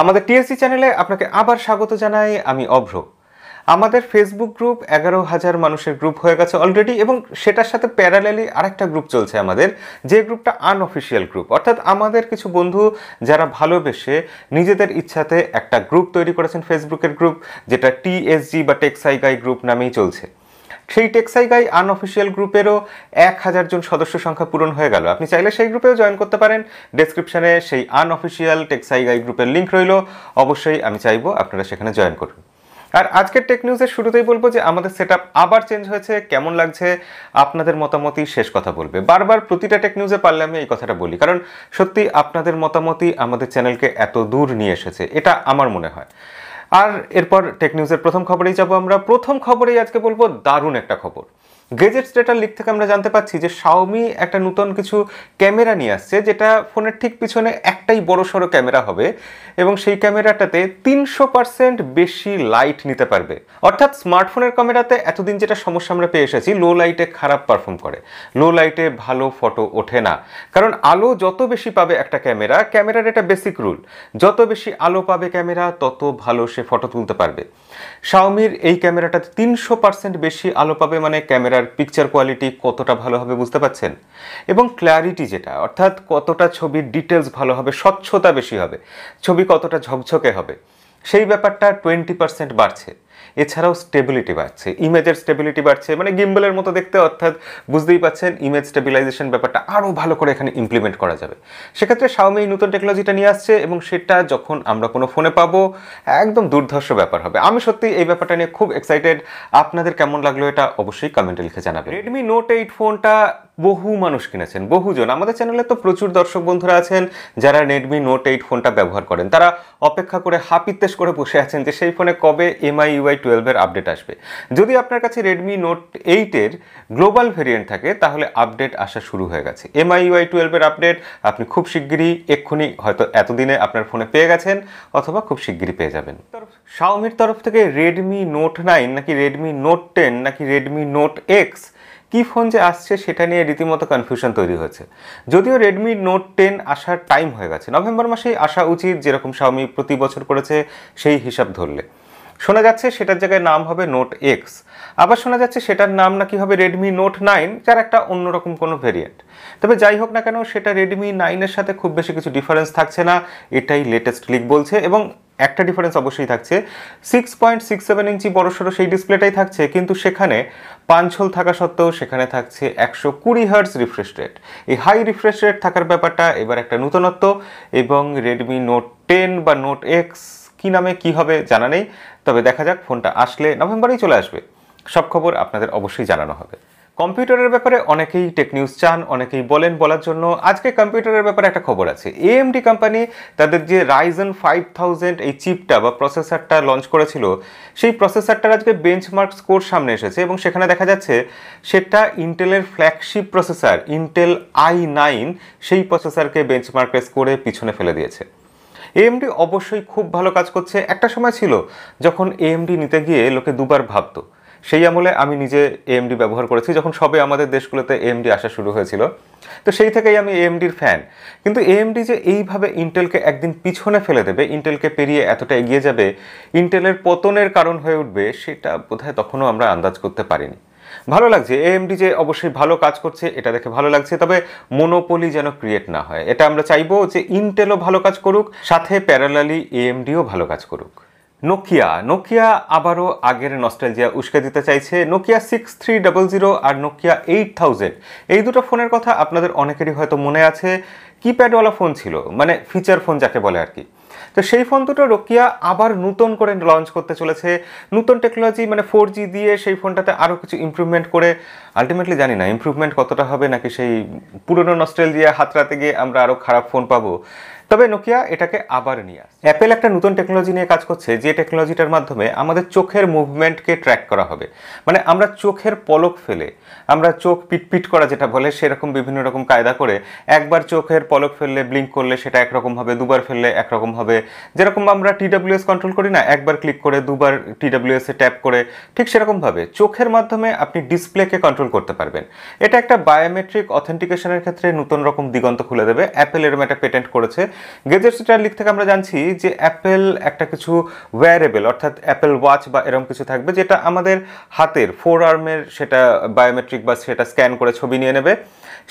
আমাদের টিএসসি চ্যানেলে আপনাকে আবার স্বাগত জানাই আমি অভ্র আমাদের ফেসবুক গ্রুপ এগারো হাজার মানুষের গ্রুপ হয়ে গেছে অলরেডি এবং সেটার সাথে প্যারালেলি আরেকটা গ্রুপ চলছে আমাদের যে গ্রুপটা আনঅফিসিয়াল গ্রুপ অর্থাৎ আমাদের কিছু বন্ধু যারা ভালোবেসে নিজেদের ইচ্ছাতে একটা গ্রুপ তৈরি করেছেন ফেসবুকের গ্রুপ যেটা টিএসজি বা টেক্সাইগাই গ্রুপ নামেই চলছে সেই টেক্সাই গাই আনঅফিসিয়াল গ্রুপেরও এক হাজার জন সদস্য সংখ্যা পূরণ হয়ে গেল আপনি চাইলে সেই গ্রুপেও জয়েন করতে পারেন ডেসক্রিপশানে সেই আনঅফিসিয়াল টেক্সাই গাই গ্রুপের লিঙ্ক রইল অবশ্যই আমি চাইবো আপনারা সেখানে জয়েন করুন আর আজকের টেক নিউজের শুরুতেই বলবো যে আমাদের সেট আবার চেঞ্জ হয়েছে কেমন লাগছে আপনাদের মতামতই শেষ কথা বলবে বারবার প্রতিটা টেক নিউজে পারলে আমি এই কথাটা বলি কারণ সত্যি আপনাদের মতামতই আমাদের চ্যানেলকে এত দূর নিয়ে এসেছে এটা আমার মনে হয় আর এরপর টেকনিউজের প্রথম খবরেই যাব আমরা প্রথম খবরেই আজকে বলবো দারুণ একটা খবর গেজেটস ডেটার লিক থেকে আমরা জানতে পাচ্ছি যে শাওমি একটা নতুন কিছু ক্যামেরা নিয়ে আসছে যেটা ফোনের ঠিক পিছনে একটাই বড় সড়ো ক্যামেরা হবে এবং সেই ক্যামেরাটাতে তিনশো পার্সেন্ট বেশি লাইট নিতে পারবে অর্থাৎ স্মার্টফোনের ক্যামেরাতে এতদিন যেটা সমস্যা আমরা পেয়ে এসেছি লো লাইটে খারাপ পারফর্ম করে লো লাইটে ভালো ফটো ওঠে না কারণ আলো যত বেশি পাবে একটা ক্যামেরা ক্যামেরার এটা বেসিক রুল যত বেশি আলো পাবে ক্যামেরা তত ভালো সে ফটো তুলতে পারবে শাওমির এই ক্যামেরাটাতে তিনশো পার্সেন্ট বেশি আলো পাবে মানে ক্যামেরার পিকচার কোয়ালিটি কতটা ভালো হবে বুঝতে পাচ্ছেন এবং ক্ল্যারিটি যেটা অর্থাৎ কতটা ছবির ডিটেলস ভালো হবে স্বচ্ছতা বেশি হবে ছবি কতটা ঝকঝকে হবে সেই ব্যাপারটা টোয়েন্টি পার্সেন্ট বাড়ছে এছাড়াও স্টেবিলিটি বাড়ছে ইমেজের স্টেবিলিটি বাড়ছে মানে গিম্বলের মতো দেখতে অর্থাৎ বুঝতেই পাচ্ছেন ইমেজ স্টেবিলাইজেশন ব্যাপারটা আরও ভালো করে এখানে ইমপ্লিমেন্ট করা যাবে সেক্ষেত্রে শাওমি এই নতুন টেকনোলজিটা নিয়ে আসছে এবং সেটা যখন আমরা কোনো ফোনে পাবো একদম দুর্ধর্ষ ব্যাপার হবে আমি সত্যি এই ব্যাপারটা নিয়ে খুব এক্সাইটেড আপনাদের কেমন লাগলো এটা অবশ্যই কমেন্টে লিখে জানাবেন রেডমি নোট এইট ফোনটা বহু মানুষ কিনেছেন বহুজন আমাদের চ্যানেলে তো প্রচুর দর্শক বন্ধুরা আছেন যারা রেডমি নোট এইট ফোনটা ব্যবহার করেন তারা অপেক্ষা করে হাপিত্তেশ করে বসে আছেন যে সেই ফোনে কবে এমআই ইউআই টুয়েলভের আপডেট আসবে যদি আপনার কাছে রেডমি নোট এইটের গ্লোবাল ভেরিয়েন্ট থাকে তাহলে আপডেট আসা শুরু হয়ে গেছে এমআই ইউআই টুয়েলভের আপডেট আপনি খুব শিগগিরই এক্ষুনি হয়তো এতদিনে আপনার ফোনে পেয়ে গেছেন অথবা খুব শিগগিরই পেয়ে যাবেন শাওমির তরফ থেকে রেডমি নোট নাইন নাকি রেডমি নোট টেন নাকি রেডমি নোট এক্স কি ফোন যে আসছে সেটা নিয়ে রীতিমতো কনফিউশন তৈরি হয়েছে যদিও রেডমি নোট টেন আসার টাইম হয়ে গেছে নভেম্বর মাসেই আসা উচিত যেরকম শাওমি প্রতি বছর করেছে সেই হিসাব ধরলে শোনা যাচ্ছে সেটার জায়গায় নাম হবে নোট এক্স আবার শোনা যাচ্ছে সেটার নাম নাকি হবে রেডমি নোট নাইন যার একটা অন্যরকম কোনো ভেরিয়েন্ট তবে যাই হোক না কেন সেটা রেডমি নাইনের সাথে খুব বেশি কিছু ডিফারেন্স থাকছে না এটাই লেটেস্ট লিক বলছে এবং একটা ডিফারেন্স অবশ্যই থাকছে six point six seven inch বড় সড়ো সেই ডিসপ্লেটাই থাকছে কিন্তু সেখানে পাঞ্চল থাকা সত্ত্বেও সেখানে থাকছে একশো কুড়ি হার্স রিফ্রেশ রেট এই হাই রিফ্রেশ রেট থাকার ব্যাপারটা এবার একটা নূতনত্ব এবং রেডমি নোট টেন বা নোট এক্স কী নামে কি হবে জানা নেই তবে দেখা যাক ফোনটা আসলে নভেম্বরেই চলে আসবে সব খবর আপনাদের অবশ্যই জানানো হবে কম্পিউটারের ব্যাপারে অনেকেই টেক নিউজ চান অনেকেই বলেন বলার জন্য আজকে কম্পিউটারের ব্যাপারে একটা খবর আছে এএমডি কোম্পানি তাদের যে রাইজন ফাইভ থাউজেন্ড এই চিপটা বা প্রসেসরটা লঞ্চ করেছিল সেই প্রসেসরটার আজকে বেঞ্চমার্ক স্কোর সামনে এসেছে এবং সেখানে দেখা যাচ্ছে সেটা ইন্টেলের flagship processor Intel I nine সেই প্রসেসরকে বেঞ্চমার্কের স্কোরে পিছনে ফেলে দিয়েছে এএমডি অবশ্যই খুব ভালো কাজ করছে একটা সময় ছিল যখন এএমডি নিতে গিয়ে লোকে দুবার ভাবতো সেই আমলে আমি নিজে এএমডি ব্যবহার করেছি যখন সবে আমাদের দেশগুলোতে এএমডি আসা শুরু হয়েছিল তো সেই থেকেই আমি এএমডির ফ্যান কিন্তু এএমডি যে এইভাবে ইন্টেলকে একদিন পিছনে ফেলে দেবে ইন্টেলকে পেরিয়ে এতটা এগিয়ে যাবে ইন্টেলের পতনের কারণ হয়ে উঠবে সেটা বোধহয় তখনও আমরা আন্দাজ করতে পারিনি ভালো লাগছে এএমডি যে অবশ্যই ভালো কাজ করছে এটা দেখে ভালো লাগছে তবে মোনোপলি যেন ক্রিয়েট না হয় এটা আমরা চাইবো যে ইন্টেলও ভালো কাজ করুক সাথে প্যারালালি এএমডিও ভালো কাজ করুক নোকিয়া নোকিয়া আবারও আগের নস্টালজিয়া উস্কে দিতে চাইছে Nokia six three double zero আর নোকিয়া এইট থাউজেন্ড এই দুটো ফোনের কথা আপনাদের অনেকেরই হয়তো মনে আছে কিপ্যাডওয়ালা ফোন ছিল মানে ফিচার ফোন যাকে বলে আর কি তো সেই ফোন দুটো রোকিয়া আবার নতুন করে লঞ্চ করতে চলেছে নতুন টেকনোলজি মানে ফোর জি দিয়ে সেই ফোনটাতে আরও কিছু ইম্প্রুভমেন্ট করে আলটিমেটলি জানি না ইম্প্রুভমেন্ট কতটা হবে নাকি সেই পুরনো নস্টেল দিয়ে গিয়ে আমরা আরও খারাপ ফোন পাবো তবে নোকিয়া এটাকে আবার নিয়ে আসে অ্যাপেল একটা নতুন টেকনোলজি নিয়ে কাজ করছে যে টেকনোলজিটার মাধ্যমে আমাদের চোখের মুভমেন্টকে ট্র্যাক করা হবে মানে আমরা চোখের পলক ফেলে আমরা চোখ পিটপিট করা যেটা বলে সেরকম বিভিন্ন রকম কায়দা করে একবার চোখের পলক ফেললে ব্লিঙ্ক করলে সেটা একরকম হবে দুবার ফেললে একরকম হবে যেরকম আমরা টিডাব্লিউএস কন্ট্রোল করি না একবার ক্লিক করে দুবার টিডাব্লিউএসে ট্যাপ করে ঠিক সেরকমভাবে চোখের মাধ্যমে আপনি ডিসপ্লেকে কন্ট্রোল করতে পারবেন এটা একটা বায়োমেট্রিক অথেন্টিকেশনের ক্ষেত্রে নতুন রকম দিগন্ত খুলে দেবে অ্যাপেল এরম একটা পেটেন্ট করেছে গেজেট স্টার লিখ থেকে আমরা জানছি যে অ্যাপেল একটা কিছু ওয়্যারেবল অর্থাৎ অ্যাপেল ওয়াচ বা এরকম কিছু থাকবে যেটা আমাদের হাতের ফোর আর্মের সেটা বায়োমেট্রিক বা সেটা স্ক্যান করে ছবি নিয়ে নেবে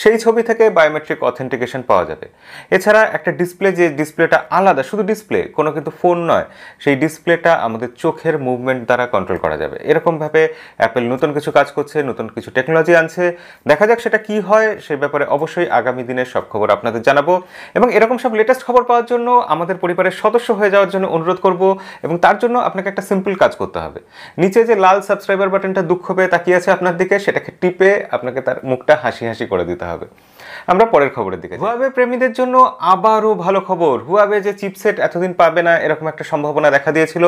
সেই ছবি থেকে বায়োমেট্রিক অথেন্টিকেশন পাওয়া যাবে এছাড়া একটা ডিসপ্লে যে ডিসপ্লেটা আলাদা শুধু ডিসপ্লে কোনো কিন্তু ফোন নয় সেই ডিসপ্লেটা আমাদের চোখের মুভমেন্ট দ্বারা কন্ট্রোল করা যাবে এরকমভাবে অ্যাপেল নতুন কিছু কাজ করছে নতুন কিছু টেকনোলজি আনছে দেখা যাক সেটা কি হয় সেই ব্যাপারে অবশ্যই আগামী দিনের সব খবর আপনাদের জানাবো এবং এরকম সব লেটেস্ট খবর পাওয়ার জন্য আমাদের পরিবারের সদস্য হয়ে যাওয়ার জন্য অনুরোধ করব এবং তার জন্য আপনাকে একটা সিম্পল কাজ করতে হবে নিচে যে লাল সাবস্ক্রাইবার বাটনটা দুঃখ পেয়ে তাকিয়ে আছে আপনার দিকে সেটাকে টিপে আপনাকে তার মুখটা হাসি হাসি করে দিতে যেতে হবে আমরা পরের খবরের দিকে হুয়াবে প্রেমীদের জন্য আবারও ভালো খবর হুয়াবে যে চিপসেট এতদিন পাবে না এরকম একটা সম্ভাবনা দেখা দিয়েছিল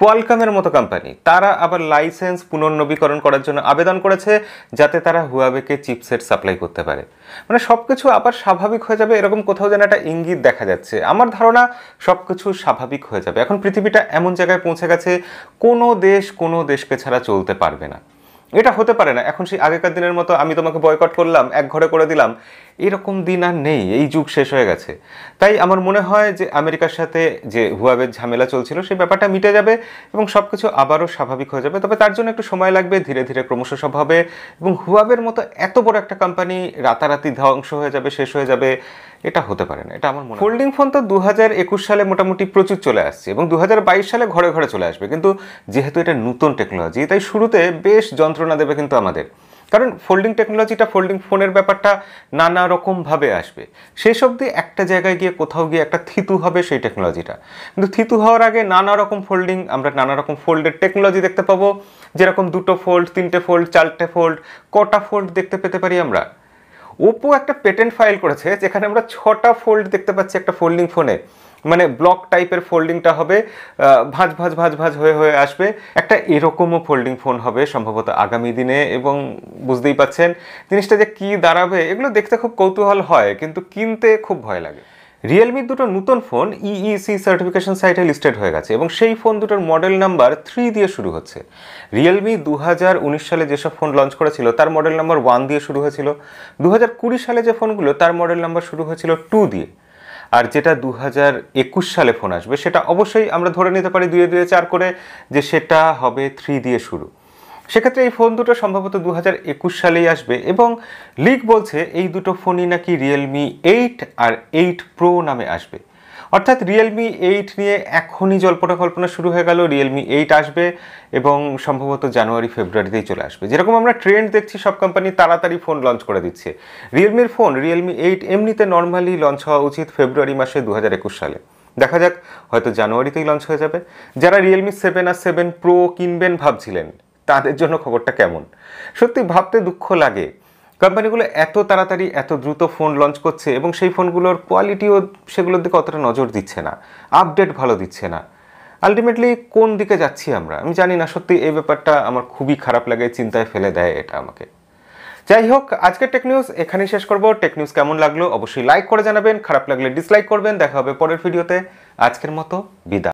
কোয়ালকামের মতো কোম্পানি তারা আবার লাইসেন্স পুনর্নবীকরণ করার জন্য আবেদন করেছে যাতে তারা হুয়াবেকে চিপসেট সাপ্লাই করতে পারে মানে সব কিছু আবার স্বাভাবিক হয়ে যাবে এরকম কোথাও যেন একটা ইঙ্গিত দেখা যাচ্ছে আমার ধারণা সব কিছু স্বাভাবিক হয়ে যাবে এখন পৃথিবীটা এমন জায়গায় পৌঁছে গেছে কোনো দেশ কোনো দেশকে ছাড়া চলতে পারবে না এটা হতে পারে না এখন সেই আগেকার দিনের মতো আমি তোমাকে বয়কট করলাম এক ঘরে করে দিলাম এরকম দিন আর নেই এই যুগ শেষ হয়ে গেছে তাই আমার মনে হয় যে আমেরিকার সাথে যে হুয়াবের ঝামেলা চলছিল সেই ব্যাপারটা মিটে যাবে এবং সব কিছু আবারও স্বাভাবিক হয়ে যাবে তবে তার জন্য একটু সময় লাগবে ধীরে ধীরে ক্রমশ সব হবে এবং হুয়াবের মতো এত বড় একটা কোম্পানি রাতারাতি ধ্বংস হয়ে যাবে শেষ হয়ে যাবে এটা হতে পারে না এটা আমার মনে ফোল্ডিং ফোন তো দু সালে মোটামুটি প্রচুর চলে আসছে এবং দু সালে ঘরে ঘরে চলে আসবে কিন্তু যেহেতু এটা নতুন টেকনোলজি তাই শুরুতে বেশ যন্ত্রণা দেবে কিন্তু আমাদের কারণ ফোল্ডিং টেকনোলজিটা ফোল্ডিং ফোনের ব্যাপারটা নানা রকমভাবে আসবে সব অবধি একটা জায়গায় গিয়ে কোথাও গিয়ে একটা থিতু হবে সেই টেকনোলজিটা কিন্তু থিতু হওয়ার আগে নানা রকম ফোল্ডিং আমরা নানা রকম ফোল্ডের টেকনোলজি দেখতে পাবো যেরকম দুটো ফোল্ড তিনটে ফোল্ড চারটে ফোল্ড কটা ফোল্ড দেখতে পেতে পারি আমরা ওপো একটা পেটেন্ট ফাইল করেছে যেখানে আমরা ছটা ফোল্ড দেখতে পাচ্ছি একটা ফোল্ডিং ফোনে মানে ব্লক টাইপের ফোল্ডিংটা হবে ভাঁজ ভাঁজ ভাঁজ ভাঁজ হয়ে হয়ে আসবে একটা এরকমও ফোল্ডিং ফোন হবে সম্ভবত আগামী দিনে এবং বুঝতেই পাচ্ছেন জিনিসটা যে কী দাঁড়াবে এগুলো দেখতে খুব কৌতূহল হয় কিন্তু কিনতে খুব ভয় লাগে রিয়েলমির দুটো নতুন ফোন ইইসি সার্টিফিকেশন সাইটে লিস্টেড হয়ে গেছে এবং সেই ফোন দুটোর মডেল নাম্বার থ্রি দিয়ে শুরু হচ্ছে রিয়েলমি দু সালে যেসব ফোন লঞ্চ করেছিল তার মডেল নাম্বার ওয়ান দিয়ে শুরু হয়েছিল দু সালে যে ফোনগুলো তার মডেল নাম্বার শুরু হয়েছিল টু দিয়ে আর যেটা দু একুশ সালে ফোন আসবে সেটা অবশ্যই আমরা ধরে নিতে পারি দুয়ে দুয়ে চার করে যে সেটা হবে থ্রি দিয়ে শুরু সেক্ষেত্রে এই ফোন দুটো সম্ভবত দু হাজার একুশ সালেই আসবে এবং লিক বলছে এই দুটো ফোনই নাকি রিয়েলমি এইট আর এইট প্রো নামে আসবে অর্থাৎ রিয়েলমি এইট নিয়ে এখনই জল্পনা কল্পনা শুরু হয়ে গেল রিয়েলমি এইট আসবে এবং সম্ভবত জানুয়ারি ফেব্রুয়ারিতেই চলে আসবে যেরকম আমরা ট্রেন্ড দেখছি সব কোম্পানি তাড়াতাড়ি ফোন লঞ্চ করে দিচ্ছে রিয়েলমির ফোন রিয়েলমি এইট এমনিতে নর্মালি লঞ্চ হওয়া উচিত ফেব্রুয়ারি মাসে দু সালে দেখা যাক হয়তো জানুয়ারিতেই লঞ্চ হয়ে যাবে যারা রিয়েলমি সেভেন আর সেভেন প্রো কিনবেন ভাবছিলেন তাদের জন্য খবরটা কেমন সত্যি ভাবতে দুঃখ লাগে কোম্পানিগুলো এত তাড়াতাড়ি এত দ্রুত ফোন লঞ্চ করছে এবং সেই ফোনগুলোর কোয়ালিটিও সেগুলোর দিকে অতটা নজর দিচ্ছে না আপডেট ভালো দিচ্ছে না আলটিমেটলি কোন দিকে যাচ্ছি আমরা আমি জানি না সত্যি এই ব্যাপারটা আমার খুবই খারাপ লাগে চিন্তায় ফেলে দেয় এটা আমাকে যাই হোক আজকের টেক নিউজ এখানেই শেষ করবো টেক নিউজ কেমন লাগলো অবশ্যই লাইক করে জানাবেন খারাপ লাগলে ডিসলাইক করবেন দেখা হবে পরের ভিডিওতে আজকের মতো বিদায়